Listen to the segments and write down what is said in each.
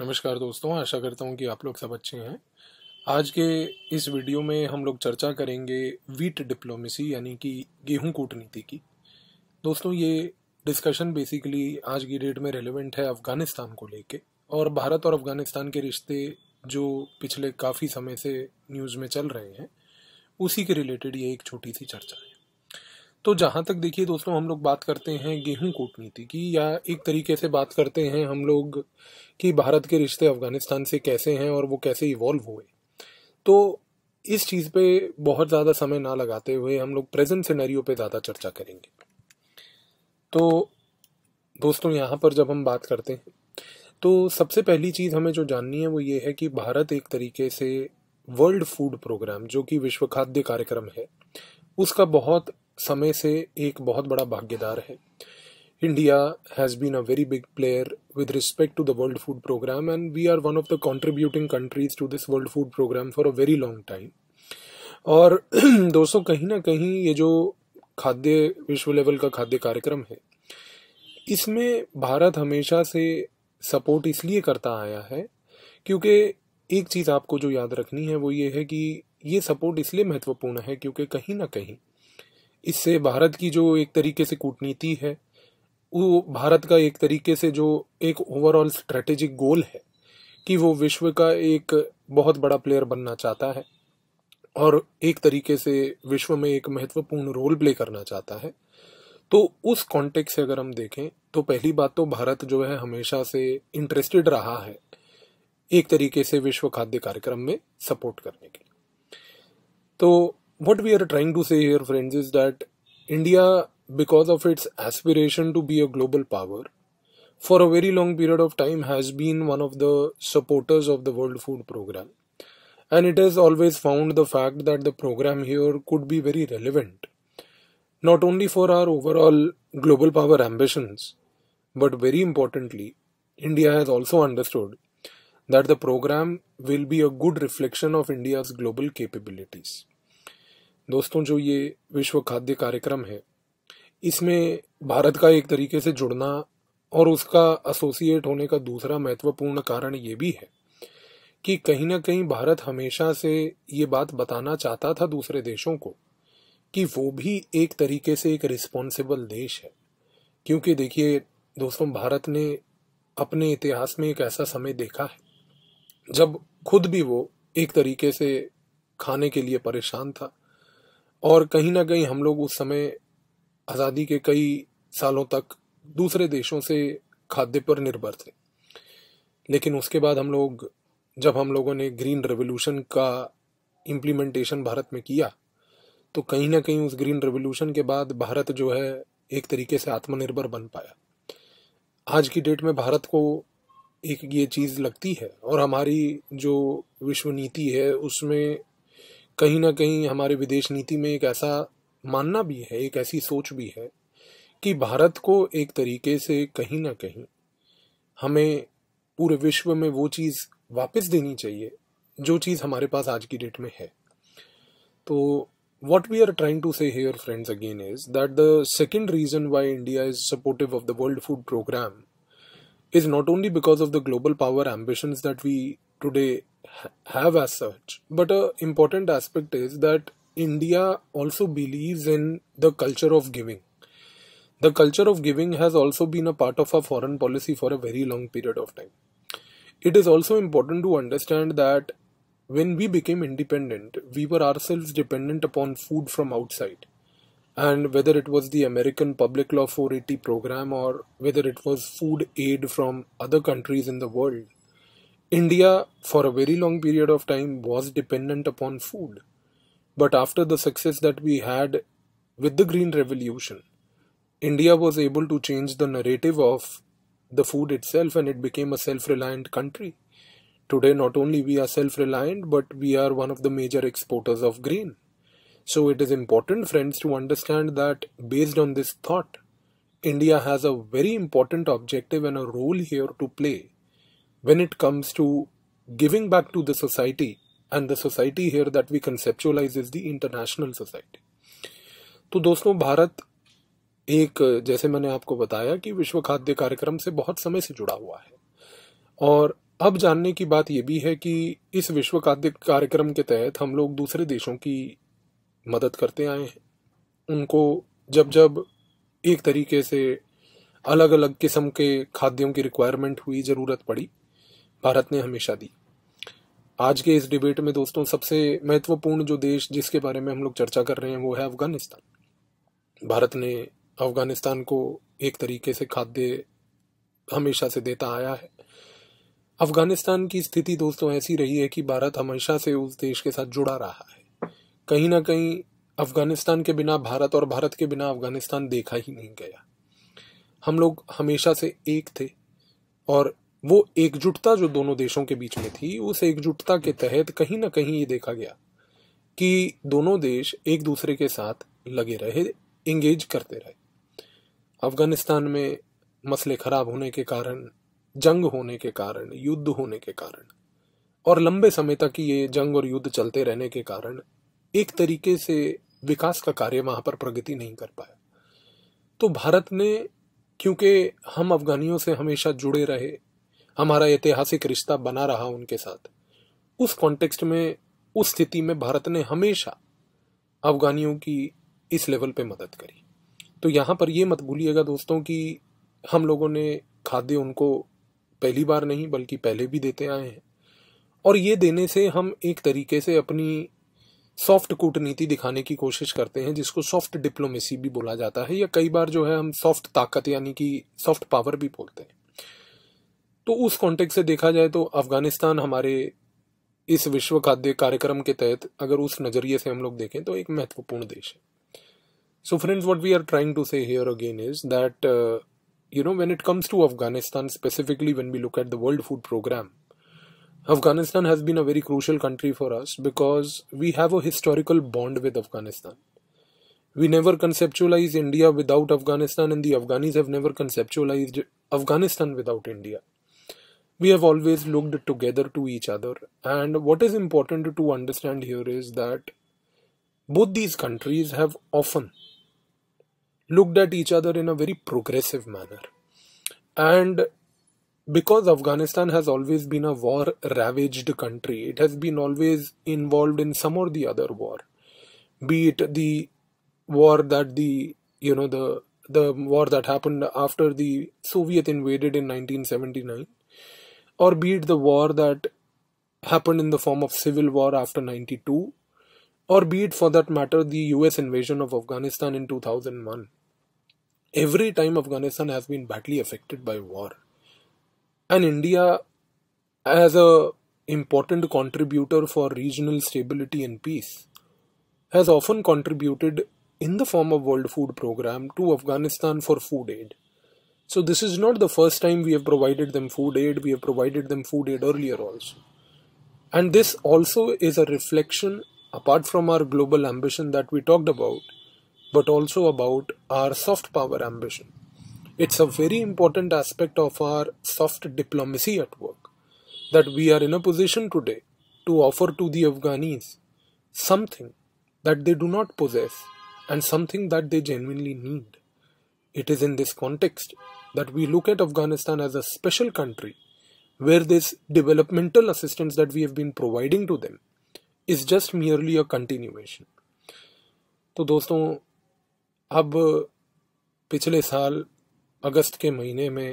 नमस्कार दोस्तों आशा करता हूँ कि आप लोग सब अच्छे हैं आज के इस वीडियो में हम लोग चर्चा करेंगे वीट डिप्लोमेसी यानी कि गेहूं कूटनीति की दोस्तों ये डिस्कशन बेसिकली आज की डेट में रेलेवेंट है अफ़गानिस्तान को लेके और भारत और अफ़गानिस्तान के रिश्ते जो पिछले काफ़ी समय से न्यूज़ में चल रहे हैं उसी के रिलेटेड ये एक छोटी सी चर्चा है तो जहाँ तक देखिए दोस्तों हम लोग बात करते हैं गेहूं कूटनीति की या एक तरीके से बात करते हैं हम लोग कि भारत के रिश्ते अफगानिस्तान से कैसे हैं और वो कैसे इवॉल्व हुए तो इस चीज़ पे बहुत ज़्यादा समय ना लगाते हुए हम लोग प्रेजेंट सिनेरियो पे ज़्यादा चर्चा करेंगे तो दोस्तों यहाँ पर जब हम बात करते हैं तो सबसे पहली चीज़ हमें जो जाननी है वो ये है कि भारत एक तरीके से वर्ल्ड फूड प्रोग्राम जो कि विश्व खाद्य कार्यक्रम है उसका बहुत समय से एक बहुत बड़ा भागीदार है India has been a very big player with respect to the world food programme and we are one of the contributing countries to this world food programme for a very long time और दोस्तों कहीं ना कहीं ये जो खाद्य विश्व level का खाद्य कार्यक्रम है इसमें भारत हमेशा से सपोर्ट इसलिए करता आया है क्योंकि एक चीज़ आपको जो याद रखनी है वो ये है कि ये सपोर्ट इसलिए महत्वपूर्ण है क्योंकि कहीं ना कहीं इससे भारत की जो एक तरीके से कूटनीति है वो भारत का एक तरीके से जो एक ओवरऑल स्ट्रेटेजिक गोल है कि वो विश्व का एक बहुत बड़ा प्लेयर बनना चाहता है और एक तरीके से विश्व में एक महत्वपूर्ण रोल प्ले करना चाहता है तो उस कॉन्टेक्स्ट से अगर हम देखें तो पहली बात तो भारत जो है हमेशा से इंटरेस्टेड रहा है एक तरीके से विश्व खाद्य कार्यक्रम में सपोर्ट करने के लिए तो what we are trying to say here, friends, is that India, because of its aspiration to be a global power, for a very long period of time has been one of the supporters of the World Food Programme. And it has always found the fact that the program here could be very relevant, not only for our overall global power ambitions, but very importantly, India has also understood that the program will be a good reflection of India's global capabilities. दोस्तों जो ये विश्व खाद्य कार्यक्रम है इसमें भारत का एक तरीके से जुड़ना और उसका एसोसिएट होने का दूसरा महत्वपूर्ण कारण ये भी है कि कहीं ना कहीं भारत हमेशा से ये बात बताना चाहता था दूसरे देशों को कि वो भी एक तरीके से एक रिस्पॉन्सिबल देश है क्योंकि देखिए दोस्तों भारत ने अपने इतिहास में एक ऐसा समय देखा है जब खुद भी वो एक तरीके से खाने के लिए परेशान था और कहीं ना कहीं हम लोग उस समय आज़ादी के कई सालों तक दूसरे देशों से खाद्य पर निर्भर थे लेकिन उसके बाद हम लोग जब हम लोगों ने ग्रीन रेवोल्यूशन का इम्प्लीमेंटेशन भारत में किया तो कहीं ना कहीं उस ग्रीन रेवोल्यूशन के बाद भारत जो है एक तरीके से आत्मनिर्भर बन पाया आज की डेट में भारत को एक ये चीज़ लगती है और हमारी जो विश्व नीति है उसमें कहीं ना कहीं हमारे विदेश नीति में एक ऐसा मानना भी है एक ऐसी सोच भी है कि भारत को एक तरीके से कहीं ना कहीं हमें पूरे विश्व में वो चीज़ वापस देनी चाहिए जो चीज़ हमारे पास आज की डेट में है तो what we are trying to say here friends again is that the second reason why India is supportive of the world food programme is not only because of the global power ambition that we today have as such but an important aspect is that india also believes in the culture of giving the culture of giving has also been a part of our foreign policy for a very long period of time it is also important to understand that when we became independent we were ourselves dependent upon food from outside and whether it was the American Public Law 480 program or whether it was food aid from other countries in the world, India, for a very long period of time, was dependent upon food. But after the success that we had with the Green Revolution, India was able to change the narrative of the food itself and it became a self reliant country. Today, not only we are self reliant, but we are one of the major exporters of grain. So, it is important, friends, to understand that based on this thought, India has a very important objective and a role here to play when it comes to giving back to the society and the society here that we conceptualize is the international society तो दोस्तों भारत एक जैसे मैंने आपको बताया कि विश्व खाद्य कार्यक्रम से बहुत समय से जुड़ा हुआ है और अब जानने की बात यह भी है कि इस विश्व खाद्य कार्यक्रम के तहत हम लोग दूसरे देशों की मदद करते आए हैं उनको जब जब एक तरीके से अलग अलग किस्म के खाद्यों की रिक्वायरमेंट हुई ज़रूरत पड़ी भारत ने हमेशा दी आज के इस डिबेट में दोस्तों सबसे महत्वपूर्ण जो देश जिसके बारे में हम लोग चर्चा कर रहे हैं वो है अफगानिस्तान भारत ने अफगानिस्तान को एक तरीके से खाद्य हमेशा से देता आया है अफगानिस्तान की स्थिति दोस्तों ऐसी रही है कि भारत हमेशा से उस देश के साथ जुड़ा रहा है कहीं ना कहीं अफगानिस्तान के बिना भारत और भारत के बिना अफगानिस्तान देखा ही नहीं गया हम लोग हमेशा से एक थे और वो एकजुटता जो दोनों देशों के बीच में थी उस एकजुटता के तहत कहीं ना कहीं ये देखा गया कि दोनों देश एक दूसरे के साथ लगे रहे इंगेज करते रहे अफगानिस्तान में मसले खराब होने के कारण जंग होने के कारण युद्ध होने के कारण और लंबे समय तक ये जंग और युद्ध चलते रहने के कारण एक तरीके से विकास का कार्य वहां पर प्रगति नहीं कर पाया तो भारत ने क्योंकि हम अफगानियों से हमेशा जुड़े रहे हमारा ऐतिहासिक रिश्ता बना रहा उनके साथ उस कॉन्टेक्स्ट में उस स्थिति में भारत ने हमेशा अफगानियों की इस लेवल पे मदद करी तो यहाँ पर ये मत भूलिएगा दोस्तों कि हम लोगों ने खाद्य उनको पहली बार नहीं बल्कि पहले भी देते आए हैं और ये देने से हम एक तरीके से अपनी सॉफ्ट कूटनीति दिखाने की कोशिश करते हैं जिसको सॉफ्ट डिप्लोमेसी भी बोला जाता है या कई बार जो है हम सॉफ्ट ताकत यानी कि सॉफ्ट पावर भी बोलते हैं तो उस कॉन्टेक्ट से देखा जाए तो अफगानिस्तान हमारे इस विश्व खाद्य कार्यक्रम के तहत अगर उस नजरिए से हम लोग देखें तो एक महत्वपूर्ण देश है so friends what we are trying to say here again is that you know when it comes to Afghanistan specifically when we look at the world food programme Afghanistan has been a very crucial country for us because we have a historical bond with Afghanistan we never conceptualise India without Afghanistan and the Afghanis have never conceptualise Afghanistan without India we have always looked together to each other. And what is important to understand here is that both these countries have often looked at each other in a very progressive manner. And because Afghanistan has always been a war ravaged country, it has been always involved in some or the other war, be it the war that the you know the the war that happened after the Soviet invaded in 1979 or be it the war that happened in the form of civil war after 92 or be it for that matter the US invasion of Afghanistan in 2001 every time Afghanistan has been badly affected by war and India as a important contributor for regional stability and peace has often contributed in the form of world food program to Afghanistan for food aid so this is not the first time we have provided them food aid, we have provided them food aid earlier also. And this also is a reflection, apart from our global ambition that we talked about, but also about our soft power ambition. It's a very important aspect of our soft diplomacy at work that we are in a position today to offer to the Afghans something that they do not possess and something that they genuinely need. It is in this context that we look at Afghanistan as a special country where this developmental assistance that we have been providing to them is just merely a continuation. तो दोस्तों अब पिछले साल अगस्त के महीने में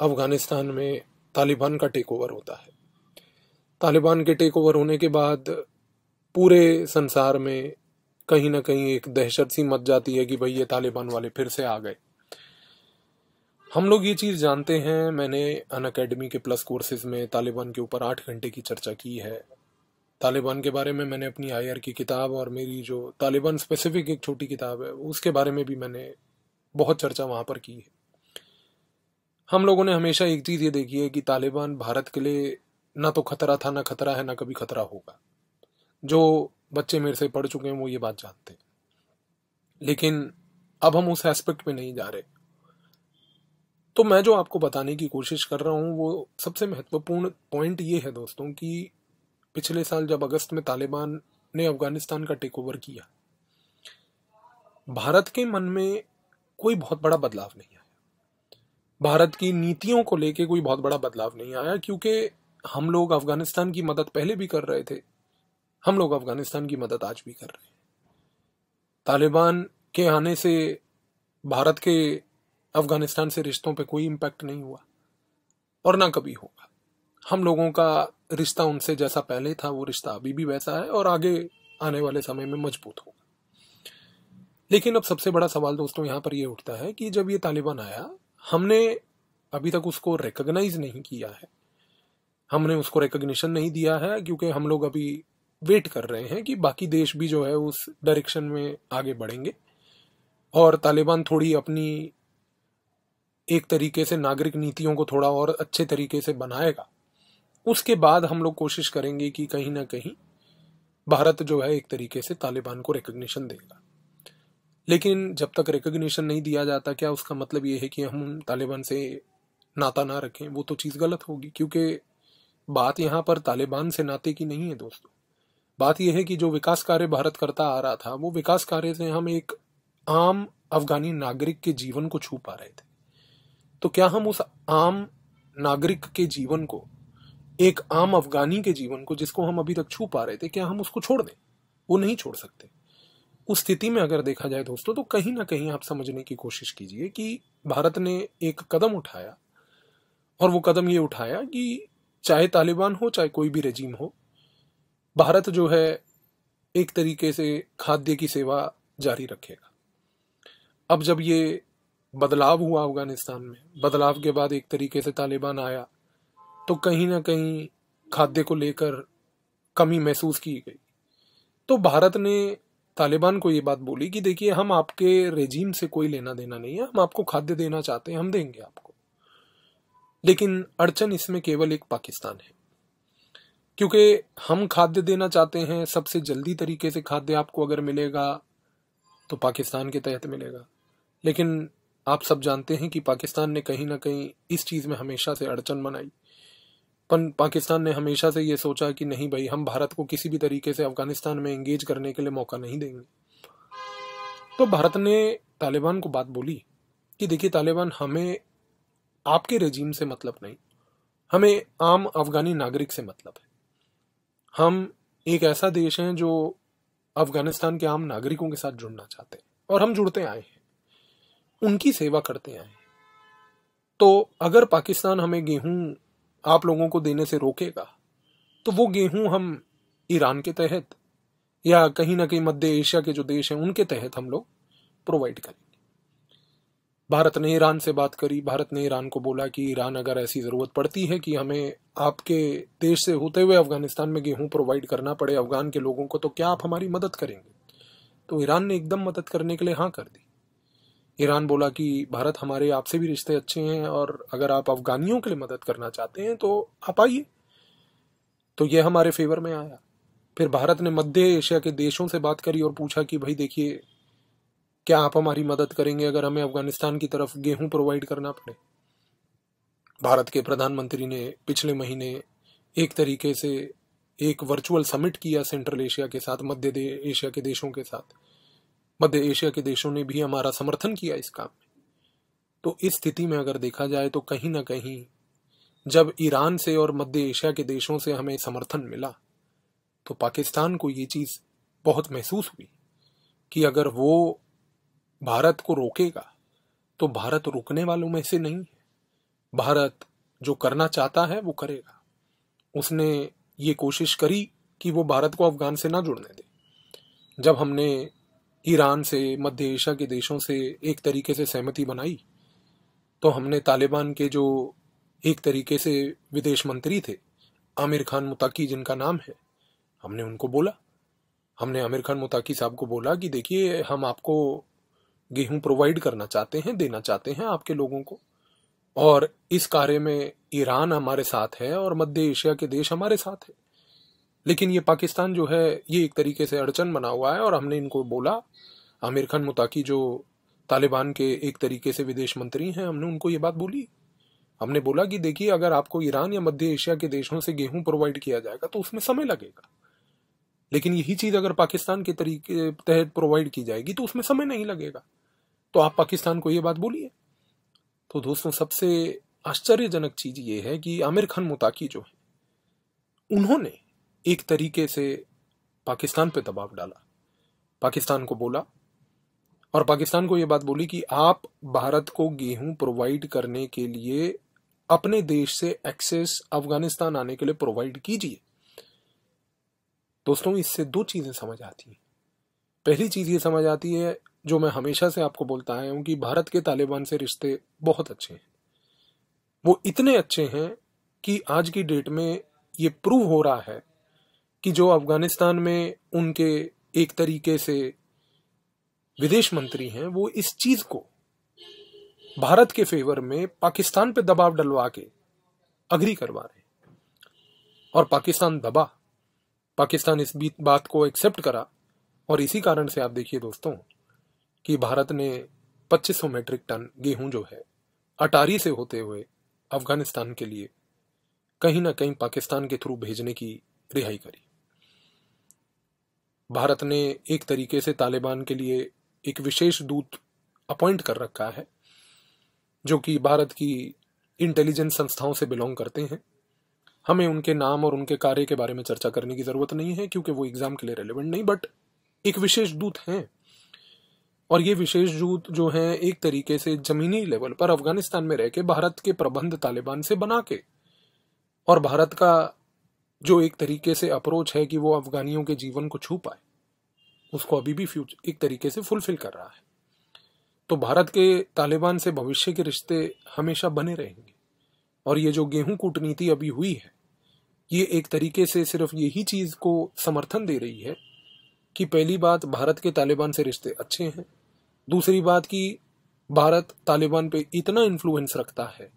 अफ़गानिस्तान में तालिबान का टेक ओवर होता है तालिबान के टेक ओवर होने के बाद पूरे संसार में कहीं ना कहीं एक दहशत सी मच जाती है कि भाई ये तालिबान वाले फिर से आ गए हम लोग ये चीज़ जानते हैं मैंने अन अकेडमी के प्लस कोर्सेज में तालिबान के ऊपर आठ घंटे की चर्चा की है तालिबान के बारे में मैंने अपनी आई की किताब और मेरी जो तालिबान स्पेसिफिक एक छोटी किताब है उसके बारे में भी मैंने बहुत चर्चा वहाँ पर की है हम लोगों ने हमेशा एक चीज़ ये देखी है कि तालिबान भारत के लिए ना तो खतरा था ना खतरा है ना कभी खतरा होगा जो बच्चे मेरे से पढ़ चुके हैं वो ये बात जानते लेकिन अब हम उस एस्पेक्ट में नहीं जा रहे तो मैं जो आपको बताने की कोशिश कर रहा हूँ वो सबसे महत्वपूर्ण पॉइंट ये है दोस्तों कि पिछले साल जब अगस्त में तालिबान ने अफगानिस्तान का टेक ओवर किया भारत के मन में कोई बहुत बड़ा बदलाव नहीं आया भारत की नीतियों को लेके कोई बहुत बड़ा बदलाव नहीं आया क्योंकि हम लोग अफगानिस्तान की मदद पहले भी कर रहे थे हम लोग अफगानिस्तान की मदद आज भी कर रहे हैं तालिबान के आने से भारत के अफगानिस्तान से रिश्तों पे कोई इम्पैक्ट नहीं हुआ और ना कभी होगा हम लोगों का रिश्ता उनसे जैसा पहले था वो रिश्ता अभी भी वैसा है और आगे आने वाले समय में मजबूत होगा लेकिन अब सबसे बड़ा सवाल दोस्तों यहाँ पर ये उठता है कि जब ये तालिबान आया हमने अभी तक उसको रिकग्नाइज नहीं किया है हमने उसको रिकग्निशन नहीं दिया है क्योंकि हम लोग अभी वेट कर रहे हैं कि बाकी देश भी जो है उस डायरेक्शन में आगे बढ़ेंगे और तालिबान थोड़ी अपनी एक तरीके से नागरिक नीतियों को थोड़ा और अच्छे तरीके से बनाएगा उसके बाद हम लोग कोशिश करेंगे कि कहीं ना कहीं भारत जो है एक तरीके से तालिबान को रिकग्निशन देगा लेकिन जब तक रिकग्निशन नहीं दिया जाता क्या उसका मतलब ये है कि हम तालिबान से नाता ना रखें वो तो चीज़ गलत होगी क्योंकि बात यहाँ पर तालिबान से नाते की नहीं है दोस्तों बात यह है कि जो विकास कार्य भारत करता आ रहा था वो विकास कार्य से हम एक आम अफगानी नागरिक के जीवन को छू पा रहे थे तो क्या हम उस आम नागरिक के जीवन को एक आम अफगानी के जीवन को जिसको हम अभी तक छू पा रहे थे क्या हम उसको छोड़ दें वो नहीं छोड़ सकते उस स्थिति में अगर देखा जाए दोस्तों तो कहीं ना कहीं आप समझने की कोशिश कीजिए कि भारत ने एक कदम उठाया और वो कदम ये उठाया कि चाहे तालिबान हो चाहे कोई भी रजीम हो भारत जो है एक तरीके से खाद्य की सेवा जारी रखेगा अब जब ये बदलाव हुआ अफगानिस्तान में बदलाव के बाद एक तरीके से तालिबान आया तो कहीं ना कहीं खाद्य को लेकर कमी महसूस की गई तो भारत ने तालिबान को ये बात बोली कि देखिए हम आपके रेजीम से कोई लेना देना नहीं है हम आपको खाद्य देना चाहते हैं हम देंगे आपको लेकिन अड़चन इसमें केवल एक पाकिस्तान है क्योंकि हम खाद्य देना चाहते हैं सबसे जल्दी तरीके से खाद्य आपको अगर मिलेगा तो पाकिस्तान के तहत मिलेगा लेकिन आप सब जानते हैं कि पाकिस्तान ने कहीं ना कहीं इस चीज़ में हमेशा से अड़चन बनाई पन पाकिस्तान ने हमेशा से ये सोचा कि नहीं भाई हम भारत को किसी भी तरीके से अफगानिस्तान में एंगेज करने के लिए मौका नहीं देंगे तो भारत ने तालिबान को बात बोली कि देखिए तालिबान हमें आपके रेजीम से मतलब नहीं हमें आम अफगानी नागरिक से मतलब है हम एक ऐसा देश हैं जो अफगानिस्तान के आम नागरिकों के साथ जुड़ना चाहते हैं और हम जुड़ते आए हैं उनकी सेवा करते आए हैं तो अगर पाकिस्तान हमें गेहूं आप लोगों को देने से रोकेगा तो वो गेहूं हम ईरान के तहत या कहीं ना कहीं मध्य एशिया के जो देश हैं उनके तहत हम लोग प्रोवाइड करें भारत ने ईरान से बात करी भारत ने ईरान को बोला कि ईरान अगर ऐसी ज़रूरत पड़ती है कि हमें आपके देश से होते हुए अफगानिस्तान में गेहूं प्रोवाइड करना पड़े अफगान के लोगों को तो क्या आप हमारी मदद करेंगे तो ईरान ने एकदम मदद करने के लिए हाँ कर दी ईरान बोला कि भारत हमारे आपसे भी रिश्ते अच्छे हैं और अगर आप अफगानियों के लिए मदद करना चाहते हैं तो आप आइए तो यह हमारे फेवर में आया फिर भारत ने मध्य एशिया के देशों से बात करी और पूछा कि भाई देखिए क्या आप हमारी मदद करेंगे अगर हमें अफगानिस्तान की तरफ गेहूं प्रोवाइड करना पड़े भारत के प्रधानमंत्री ने पिछले महीने एक तरीके से एक वर्चुअल समिट किया सेंट्रल एशिया के साथ मध्य एशिया के देशों के साथ मध्य एशिया के देशों ने भी हमारा समर्थन किया इस काम में तो इस स्थिति में अगर देखा जाए तो कहीं ना कहीं जब ईरान से और मध्य एशिया के देशों से हमें समर्थन मिला तो पाकिस्तान को ये चीज़ बहुत महसूस हुई कि अगर वो भारत को रोकेगा तो भारत रुकने वालों में से नहीं है भारत जो करना चाहता है वो करेगा उसने ये कोशिश करी कि वो भारत को अफगान से ना जुड़ने दे जब हमने ईरान से मध्य एशिया के देशों से एक तरीके से सहमति बनाई तो हमने तालिबान के जो एक तरीके से विदेश मंत्री थे आमिर खान मुताकी जिनका नाम है हमने उनको बोला हमने आमिर खान मुताकी साहब को बोला कि देखिए हम आपको गेहूं प्रोवाइड करना चाहते हैं देना चाहते हैं आपके लोगों को और इस कार्य में ईरान हमारे साथ है और मध्य एशिया के देश हमारे साथ है लेकिन ये पाकिस्तान जो है ये एक तरीके से अड़चन बना हुआ है और हमने इनको बोला आमिर खान मुताकी जो तालिबान के एक तरीके से विदेश मंत्री हैं हमने उनको ये बात बोली हमने बोला कि देखिए अगर आपको ईरान या मध्य एशिया के देशों से गेहूं प्रोवाइड किया जाएगा तो उसमें समय लगेगा लेकिन यही चीज अगर पाकिस्तान के तरीके तहत प्रोवाइड की जाएगी तो उसमें समय नहीं लगेगा तो आप पाकिस्तान को ये बात बोलिए तो दोस्तों सबसे आश्चर्यजनक चीज ये है कि आमिर खान मुताकी जो है उन्होंने एक तरीके से पाकिस्तान पे दबाव डाला पाकिस्तान को बोला और पाकिस्तान को यह बात बोली कि आप भारत को गेहूं प्रोवाइड करने के लिए अपने देश से एक्सेस अफगानिस्तान आने के लिए प्रोवाइड कीजिए दोस्तों इससे दो चीजें समझ आती हैं पहली चीज ये समझ आती है जो मैं हमेशा से आपको बोलता आया कि भारत के तालिबान से रिश्ते बहुत अच्छे हैं वो इतने अच्छे हैं कि आज की डेट में ये प्रूव हो रहा है कि जो अफगानिस्तान में उनके एक तरीके से विदेश मंत्री हैं वो इस चीज को भारत के फेवर में पाकिस्तान पे दबाव डलवा के अग्री करवा रहे और पाकिस्तान दबा पाकिस्तान इस बात को एक्सेप्ट करा और इसी कारण से आप देखिए दोस्तों कि भारत ने 2500 मीट्रिक टन गेहूं जो है अटारी से होते हुए अफगानिस्तान के लिए कहीं ना कहीं पाकिस्तान के थ्रू भेजने की रिहाई करी भारत ने एक तरीके से तालिबान के लिए एक विशेष दूत अपॉइंट कर रखा है जो कि भारत की इंटेलिजेंस संस्थाओं से बिलोंग करते हैं हमें उनके नाम और उनके कार्य के बारे में चर्चा करने की ज़रूरत नहीं है क्योंकि वो एग्ज़ाम के लिए रेलिवेंट नहीं बट एक विशेष दूत हैं और ये विशेष जूत जो है एक तरीके से जमीनी लेवल पर अफगानिस्तान में रह के भारत के प्रबंध तालिबान से बना के और भारत का जो एक तरीके से अप्रोच है कि वो अफगानियों के जीवन को छू पाए उसको अभी भी फ्यूचर एक तरीके से फुलफिल कर रहा है तो भारत के तालिबान से भविष्य के रिश्ते हमेशा बने रहेंगे और ये जो गेहूं कूटनीति अभी हुई है ये एक तरीके से सिर्फ यही चीज को समर्थन दे रही है कि पहली बात भारत के तालिबान से रिश्ते अच्छे हैं दूसरी बात कि भारत तालिबान पे इतना इन्फ्लुएंस रखता है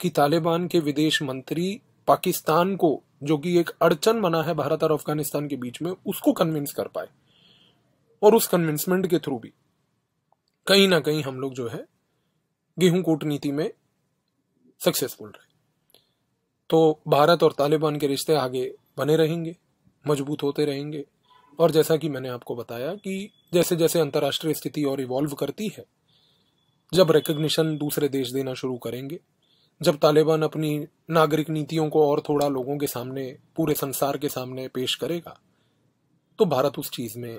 कि तालिबान के विदेश मंत्री पाकिस्तान को जो कि एक अड़चन बना है भारत और अफगानिस्तान के बीच में उसको कन्विंस कर पाए और उस कन्विंसमेंट के थ्रू भी कहीं ना कहीं हम लोग जो है गेहूं कूटनीति में सक्सेसफुल रहे तो भारत और तालिबान के रिश्ते आगे बने रहेंगे मजबूत होते रहेंगे और जैसा कि मैंने आपको बताया कि जैसे जैसे अंतर्राष्ट्रीय स्थिति और इवॉल्व करती है जब रिकग्निशन दूसरे देश देना शुरू करेंगे जब तालिबान अपनी नागरिक नीतियों को और थोड़ा लोगों के सामने पूरे संसार के सामने पेश करेगा तो भारत उस चीज़ में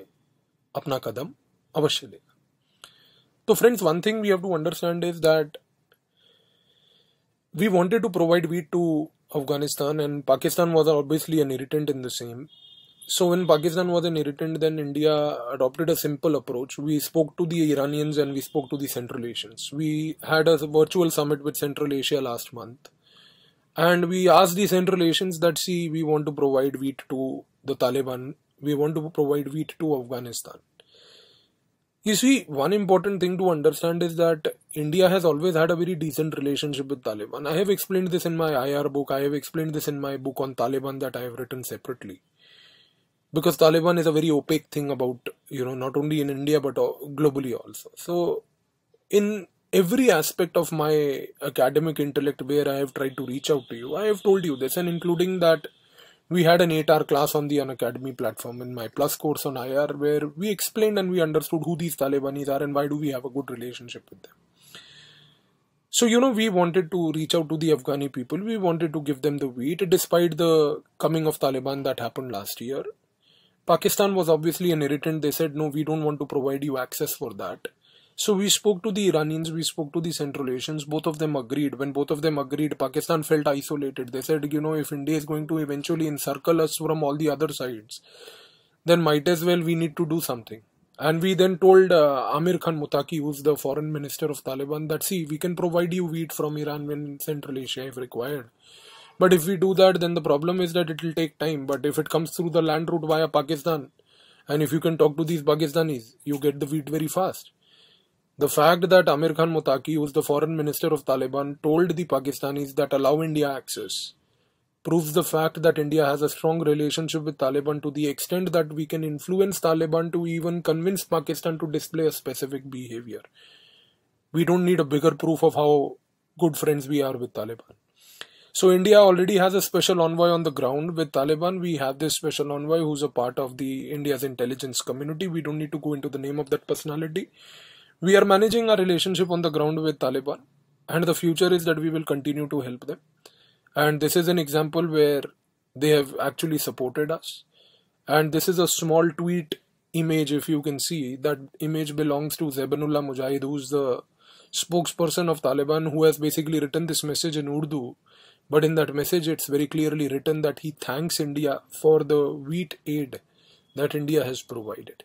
अपना कदम अवश्य लेगा तो friends one thing we have to understand is that we wanted to provide wheat to Afghanistan and Pakistan was obviously an irritant in the same So when Pakistan was an irritant, then India adopted a simple approach. We spoke to the Iranians and we spoke to the Central Asians. We had a virtual summit with Central Asia last month. And we asked the Central Asians that, see, we want to provide wheat to the Taliban. We want to provide wheat to Afghanistan. You see, one important thing to understand is that India has always had a very decent relationship with Taliban. I have explained this in my IR book. I have explained this in my book on Taliban that I have written separately because Taliban is a very opaque thing about you know not only in India but globally also. So in every aspect of my academic intellect where I have tried to reach out to you, I have told you this, and including that we had an 8 hour class on the Unacademy platform in my plus course on IR where we explained and we understood who these Talibanis are and why do we have a good relationship with them. So, you know, we wanted to reach out to the Afghani people, we wanted to give them the wheat despite the coming of Taliban that happened last year. Pakistan was obviously an irritant. They said, no, we don't want to provide you access for that. So we spoke to the Iranians, we spoke to the Central Asians, both of them agreed. When both of them agreed, Pakistan felt isolated. They said, you know, if India is going to eventually encircle us from all the other sides, then might as well we need to do something. And we then told uh, Amir Khan Mutaki, who's the foreign minister of Taliban, that see, we can provide you wheat from Iran and Central Asia if required. But if we do that, then the problem is that it will take time. But if it comes through the land route via Pakistan, and if you can talk to these Pakistanis, you get the wheat very fast. The fact that Amir Khan Mutaki, who is the foreign minister of Taliban, told the Pakistanis that allow India access proves the fact that India has a strong relationship with Taliban to the extent that we can influence Taliban to even convince Pakistan to display a specific behavior. We don't need a bigger proof of how good friends we are with Taliban. So India already has a special envoy on the ground with Taliban. We have this special envoy who's a part of the India's intelligence community. We don't need to go into the name of that personality. We are managing our relationship on the ground with Taliban, and the future is that we will continue to help them. And this is an example where they have actually supported us. And this is a small tweet image, if you can see. That image belongs to Zebanullah Mujahid, who's the spokesperson of Taliban, who has basically written this message in Urdu But in that message, it's very clearly written that he thanks India for the wheat aid that India has provided.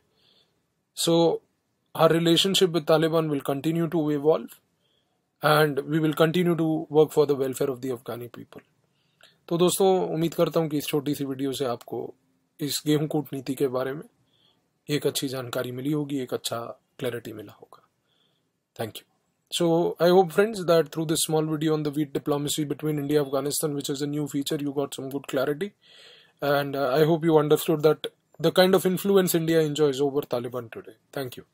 So, our relationship with Taliban will continue to evolve and we will continue to work for the welfare of the Afghani people. तो दोस्तों उम्मीद करता हूँ कि इस छोटी सी video से आपको इस गेहूं कूट नीति के बारे में एक अच्छी जानकारी मिली होगी एक अच्छा क्लैरिटी मिला होगा thank you So I hope friends that through this small video on the wheat diplomacy between India and Afghanistan which is a new feature you got some good clarity and uh, I hope you understood that the kind of influence India enjoys over Taliban today. Thank you.